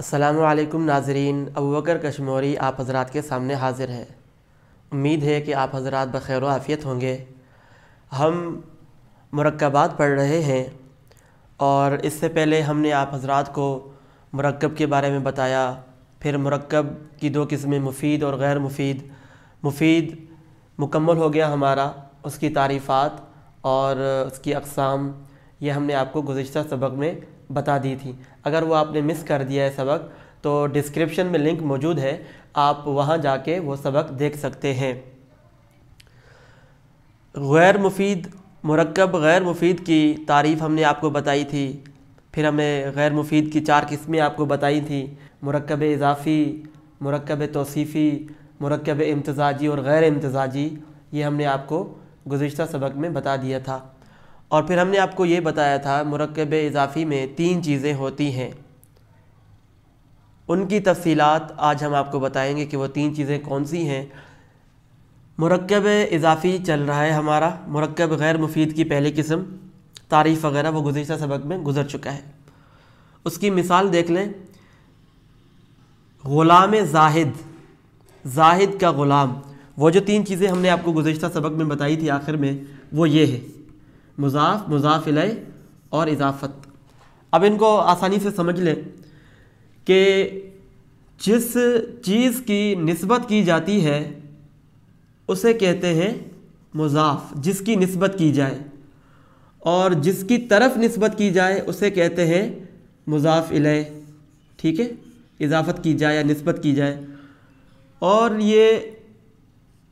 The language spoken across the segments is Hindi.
असलकम नाजरीन अबूबकर कश्मोरी आप हजरात के सामने हाजिर है उम्मीद है कि आप हजरात बखैर आफ़ियत होंगे हम मरकबात पढ़ रहे हैं और इससे पहले हमने आप हजरात को मरकब के बारे में बताया फिर मरकब की दो किस्में मुफीद और गैर मुफीद मुफीद मुकम्मल हो गया हमारा उसकी तारीफ़ात और उसकी अकसाम ये हमने आपको गुज्त सबक में बता दी थी अगर वो आपने मिस कर दिया है सबक तो डिस्क्रिप्शन में लिंक मौजूद है आप वहाँ जाके वो सबक देख सकते हैं गैर मुफीद मरकब गैर मुफीद की तारीफ़ हमने आपको बताई थी फिर हमें गैर मुफीद की चार किस्में आपको बताई थी मरकब इजाफ़ी मरकब तोसीफ़ी मरकब इम्तजाजी और गैर इम्तजाजी ये हमने आपको गुज्त सबक में बता दिया था और फिर हमने आपको ये बताया था मरकब इजाफ़ी में तीन चीज़ें होती हैं उनकी तफ़सी आज हम आपको बताएंगे कि वो तीन चीज़ें कौन सी हैं मरकब इजाफ़ी चल रहा है हमारा मरकब गैर मुफीद की पहली किस्म तारीफ़ वगैरह वो गुजशत सबक में गुज़र चुका है उसकी मिसाल देख लें ग़ुलाम जाहिद जाहिद का ग़ुलाम वो जो तीन चीज़ें हमने आपको गुजशत सबक में बताई थी आखिर में वो ये है मुजाफ मुजाफिल और इजाफत अब इनको आसानी से समझ लें कि जिस चीज़ की नस्बत की जाती है उसे कहते हैं मुजाफ जिसकी नस्बत की जाए और जिसकी तरफ नस्बत की जाए उसे कहते हैं मुजाफ इले ठीक है इजाफत की जाए या नस्बत की जाए और ये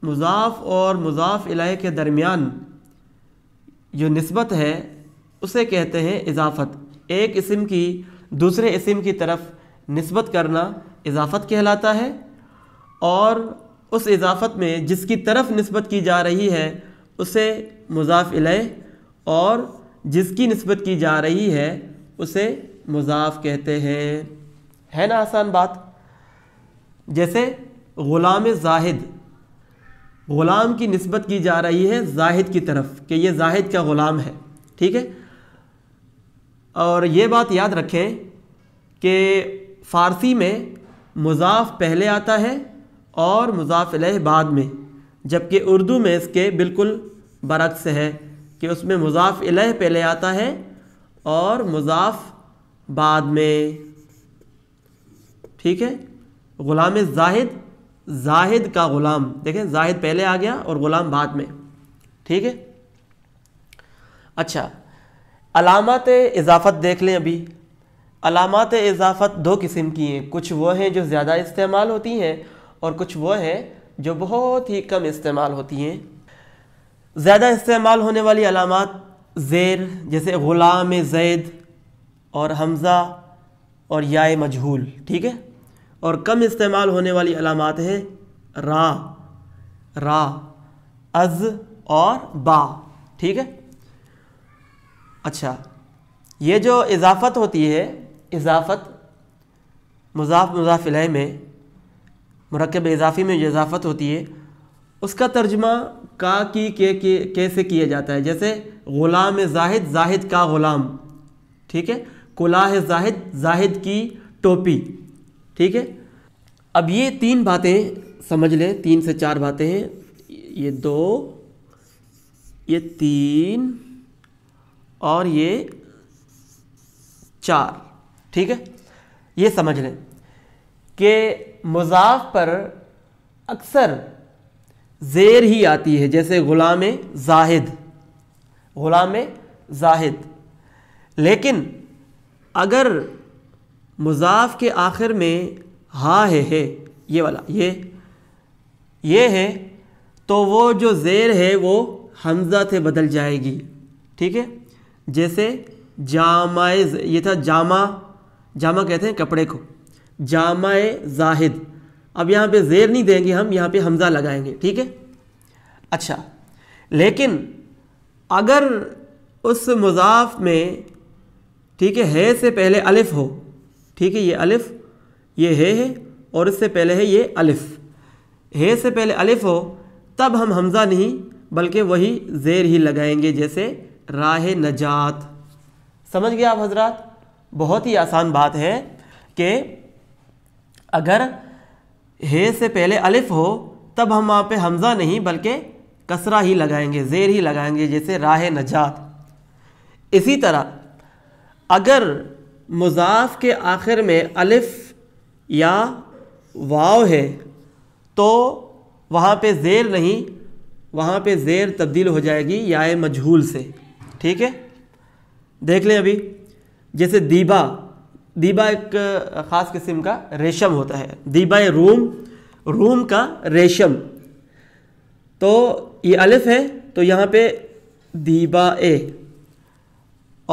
मुजाफ और मुजाफ इले के दरमियान जो नस्बत है उसे कहते हैं इजाफत एक इसम की दूसरे इसम की तरफ नस्बत करना इजाफत कहलाता है और उस इजाफत में जिसकी तरफ नस्बत की जा रही है उसे मुजाफ इलह और जिसकी नस्बत की जा रही है उसे मुजाफ कहते हैं है ना आसान बात जैसे ग़ुलाम जाहिद ग़ुलाम की नस्बत की जा रही है जाहिद की तरफ कि ये जाहिद का ग़ुलाम है ठीक है और ये बात याद रखें कि फ़ारसी में मुजाफ पहले आता है और मुजाफ बाद में जबकि उर्दू में इसके बिल्कुल बरक्स है कि उसमें मुजाफ पहले आता है और मुजाफ बाद में ठीक है ग़ुलाम जाहिद जाहिद का ग़ुलाम देखें जाहिद पहले आ गया और ग़ुलाम बाद में ठीक है अच्छा अलामत इजाफ़त देख लें अभी अलामत इजाफ़त दो किस्म की हैं कुछ वो हैं जो ज़्यादा इस्तेमाल होती हैं और कुछ वो हैं जो बहुत ही कम इस्तेमाल होती हैं ज़्यादा इस्तेमाल होने वाली अलामत ज़ेर जैसे ग़ुलाम जैद और हमज़ा और या मजहूल ठीक है और कम इस्तेमाल होने वाली अलामत है रा रा अज और बा ठीक है अच्छा ये जो इजाफ़त होती है इजाफ़त मुजाफ मुजाफिल में मरकब इजाफ़ी में जो इजाफ़त होती है उसका तर्जमा का की के, के कैसे किया जाता है जैसे ग़ुलाम जाहिद जाहिद का ग़ुलाम ठीक है कुलाह जाहिद जाहिद की टोपी ठीक है अब ये तीन बातें समझ लें तीन से चार बातें हैं ये दो ये तीन और ये चार ठीक है ये समझ लें कि मजाक पर अक्सर जेर ही आती है जैसे ग़ुलाम जाहिद ग़ुलाम जाहिद लेकिन अगर मुजाफ के आखिर में हा है है ये वाला ये ये है तो वो जो ज़ेर है वो हमज़ा से बदल जाएगी ठीक है जैसे जामाए ये था जामा जामा कहते हैं कपड़े को जामाए जाहिद अब यहाँ पे ज़ेर नहीं देंगे हम यहाँ पे हमज़ा लगाएंगे ठीक है अच्छा लेकिन अगर उस मुजाफ में ठीक है है से पहले अलिफ हो ठीक है ये अलिफ ये हे है और इससे पहले है ये अलिफ हे से पहले अलिफ हो तब हम हमज़ा नहीं बल्कि वही जेर ही लगाएंगे जैसे राह नजात समझ गया आप हजरात बहुत ही आसान बात है कि अगर हे से पहले अलिफ हो तब हम वहाँ पे हमज़ा नहीं बल्कि कसरा ही लगाएंगे जेर ही लगाएंगे जैसे राह नजात इसी तरह अगर मुजाफ के आखिर में अलिफ या वाव है तो वहाँ पे ज़ेर नहीं वहाँ पे ज़ेर तब्दील हो जाएगी या मजहूल से ठीक है देख लें अभी जैसे दीबा दीबा एक ख़ास किस्म का रेशम होता है दीबा रूम रूम का रेशम तो ये अलिफ है तो यहाँ पे दीबा ए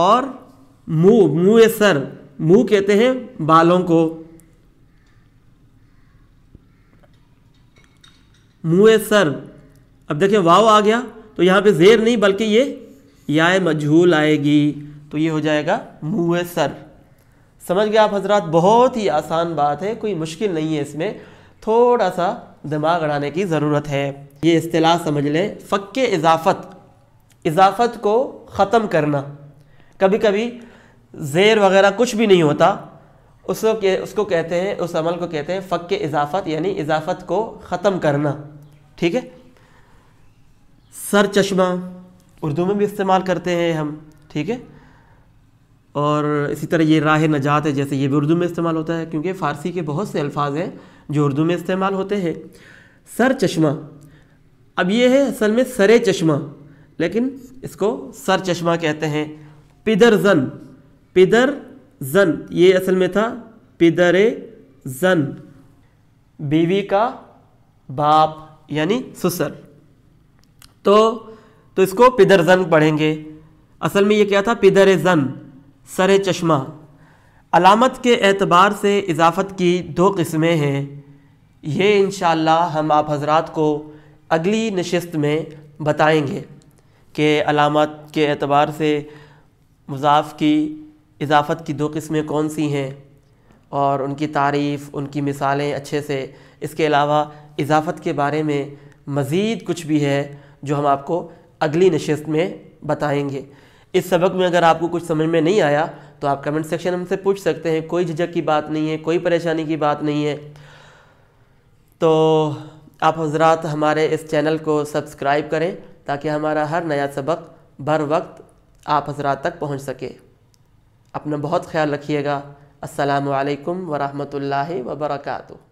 और मुंह मुंह सर मुंह कहते हैं बालों को मुंह सर अब देखिए वाव आ गया तो यहां पे जेर नहीं बल्कि ये या मजहूल आएगी तो ये हो जाएगा मुंह सर समझ गए आप हजरात बहुत ही आसान बात है कोई मुश्किल नहीं है इसमें थोड़ा सा दिमाग अड़ाने की ज़रूरत है ये अतलाह समझ लें फ़क्के इजाफत इजाफत को ख़त्म करना कभी कभी जेर वगैरह कुछ भी नहीं होता उसको के, उसको कहते हैं उस अमल को कहते हैं फ़क के इजाफत यानी इजाफत को ख़त्म करना ठीक है सर चश्मा उर्दू में भी इस्तेमाल करते हैं हम ठीक है और इसी तरह ये राह नजात है जैसे ये भी उर्दू में इस्तेमाल होता है क्योंकि फ़ारसी के बहुत से अल्फाज हैं जो उर्दू में इस्तेमाल होते हैं सर चश्मा अब ये है असल में सरे चश्मा लेकिन इसको सर चश्मा कहते हैं पिदरजन पिदर जन ये असल में था पिदरे जन बीवी का बाप यानी ससुर तो तो इसको पिदर जन पढ़ेंगे असल में ये क्या था पिदर जन सर चश्मा अलामत के एतबार से इजाफत की दो किस्में हैं ये इन हम आप हजरात को अगली नशस्त में बताएंगे कि अलामत के एतबार से मुजाफ की इजाफ़त की दो किस्में कौन सी हैं और उनकी तारीफ़ उनकी मिसालें अच्छे से इसके अलावा इजाफ़त के बारे में मज़ीद कुछ भी है जो हम आपको अगली नशस्त में बताएंगे इस सबक में अगर आपको कुछ समझ में नहीं आया तो आप कमेंट सेक्शन हमसे पूछ सकते हैं कोई झिझक की बात नहीं है कोई परेशानी की बात नहीं है तो आप हजरात हमारे इस चैनल को सब्सक्राइब करें ताकि हमारा हर नया सबक बर वक्त आप हजरात तक पहुंच सके अपना बहुत ख्याल रखिएगा असलकम ला वबरकू